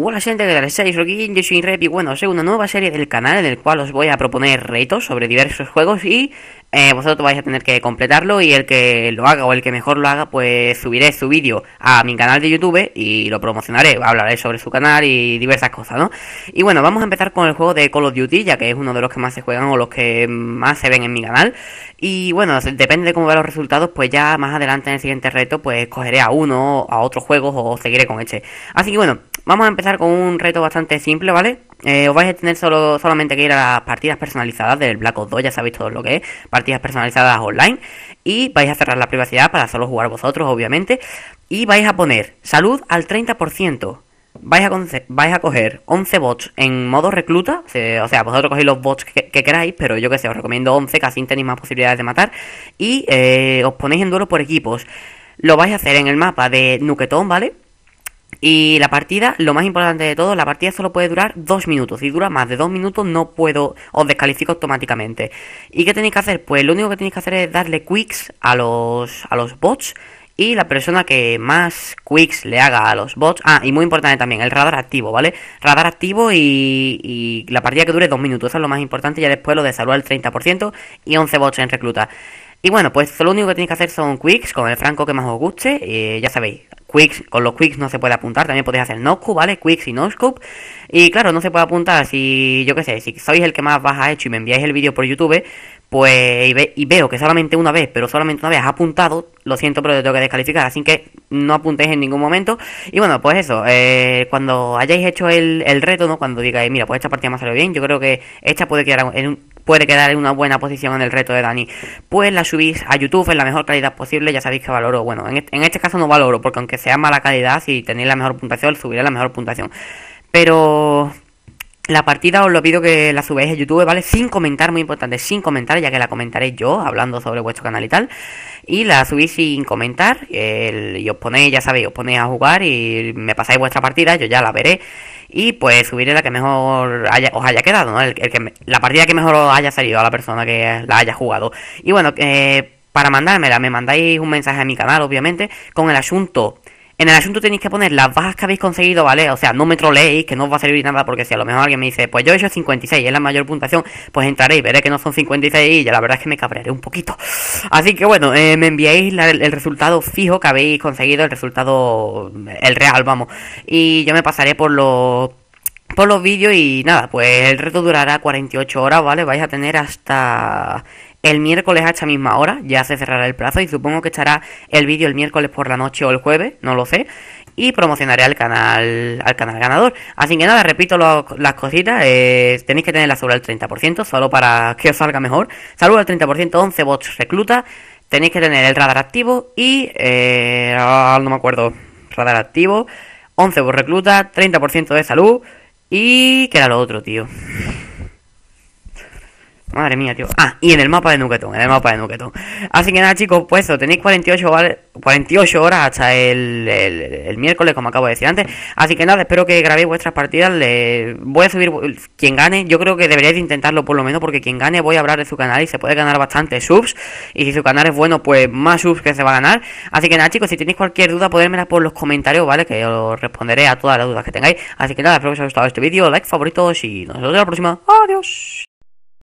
Hola gente, ¿qué tal Soy Aquí yo soy Rep y bueno, soy una nueva serie del canal en el cual os voy a proponer retos sobre diversos juegos y eh, vosotros vais a tener que completarlo y el que lo haga o el que mejor lo haga pues subiré su vídeo a mi canal de YouTube y lo promocionaré, hablaré sobre su canal y diversas cosas, ¿no? Y bueno, vamos a empezar con el juego de Call of Duty ya que es uno de los que más se juegan o los que más se ven en mi canal y bueno, depende de cómo vean los resultados pues ya más adelante en el siguiente reto pues cogeré a uno, a otros juegos o seguiré con este. Así que bueno... Vamos a empezar con un reto bastante simple, ¿vale? Eh, os vais a tener solo, solamente que ir a las partidas personalizadas del Black Ops 2, ya sabéis todo lo que es, partidas personalizadas online. Y vais a cerrar la privacidad para solo jugar vosotros, obviamente. Y vais a poner salud al 30%. Vais a, coger 11 bots en modo recluta, o sea, vosotros cogéis los bots que, queráis, pero yo que sé, os recomiendo 11, casi tenéis más posibilidades de matar. Y eh, os ponéis en duelo por equipos. Lo vais a hacer en el mapa de Nuquetón, ¿vale? Y la partida, lo más importante de todo, la partida solo puede durar dos minutos. Si dura más de dos minutos, no puedo, os descalifico automáticamente. ¿Y qué tenéis que hacer? Pues lo único que tenéis que hacer es darle quicks a los, a los bots. Y la persona que más quicks le haga a los bots. Ah, y muy importante también, el radar activo, ¿vale? Radar activo y, y la partida que dure dos minutos. Eso es lo más importante. Ya después lo de salud al 30% y 11 bots en recluta. Y bueno, pues lo único que tenéis que hacer son quicks con el franco que más os guste. Y eh, ya sabéis, quicks, con los quicks no se puede apuntar, también podéis hacer no scoop, ¿vale? Quicks y no Y claro, no se puede apuntar si, yo qué sé, si sois el que más ha hecho y me enviáis el vídeo por YouTube, pues y, veo que solamente una vez, pero solamente una vez has apuntado, lo siento, pero te tengo que descalificar, así que no apuntéis en ningún momento. Y bueno, pues eso, eh, cuando hayáis hecho el, reto, ¿no? Cuando digáis, mira, pues esta partida me ha bien, yo creo que esta puede quedar en un, puede quedar en una buena posición en el reto de Dani, pues la subís a YouTube en la mejor calidad posible. Ya sabéis que valoro, bueno, en este, caso no valoro, porque aunque sea mala calidad, si tenéis la mejor puntuación, subiré la mejor puntuación. Pero la partida os lo pido que la subáis a YouTube, ¿vale? Sin comentar, muy importante, sin comentar, ya que la comentaré yo, hablando sobre vuestro canal y tal. Y la subís sin comentar, y os ponéis, ya sabéis, os ponéis a jugar y me pasáis vuestra partida, yo ya la veré. Y pues subiré la que mejor haya, os haya quedado, ¿no? que, la partida que mejor os haya salido a la persona que la haya jugado. Y bueno, eh, para mandármela, me mandáis un mensaje a mi canal, obviamente, con el asunto en el asunto tenéis que poner las bajas que habéis conseguido, ¿vale? O sea, no me troleéis, que no os va a servir nada, porque si a lo mejor alguien me dice, pues yo he hecho 56, es la mayor puntuación, pues entraré y veré que no son 56 y ya la verdad es que me cabrearé un poquito. Así que bueno, eh, me enviéis el, el resultado fijo que habéis conseguido, el resultado, el real, vamos. Y yo me pasaré por los por los vídeos y nada, pues el reto durará 48 horas, ¿vale? Vais a tener hasta el miércoles a esta misma hora ya se cerrará el plazo y supongo que estará el vídeo el miércoles por la noche o el jueves, no lo sé. Y promocionaré al canal, al canal ganador. Así que nada, repito las cositas. Eh, tenéis que tener la sobre al 30%, solo para que os salga mejor. Salud al 30%, 11 bots recluta. Tenéis que tener el radar activo y... Eh, ah, no me acuerdo. Radar activo. 11 bots recluta, 30% de salud. Y... ¿Qué era lo otro, tío? Madre mía, tío. Ah, y en el mapa de Nuketon en el mapa de Nuketon Así que nada, chicos, pues eso, tenéis 48 horas, 48 horas hasta el, el, miércoles, como acabo de decir antes. Así que nada, espero que grabéis vuestras partidas. Le voy a subir quien gane. Yo creo que deberíais intentarlo por lo menos, porque quien gane voy a hablar de su canal y se puede ganar bastantes subs. Y si su canal es bueno, pues más subs que se va a ganar. Así que nada, chicos, si tenéis cualquier duda, podérmela por los comentarios, ¿vale? Que os responderé a todas las dudas que tengáis. Así que nada, espero que os haya gustado este vídeo. Like, favoritos y nos vemos en la próxima. Adiós.